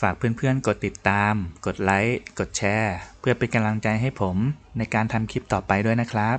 ฝากเพื่อนๆ กดติดตาม กดไลค์ กดแชร์เพื่อเป็นกำลังใจให้ผม ในการทำคลิปต่อไปด้วยนะครับ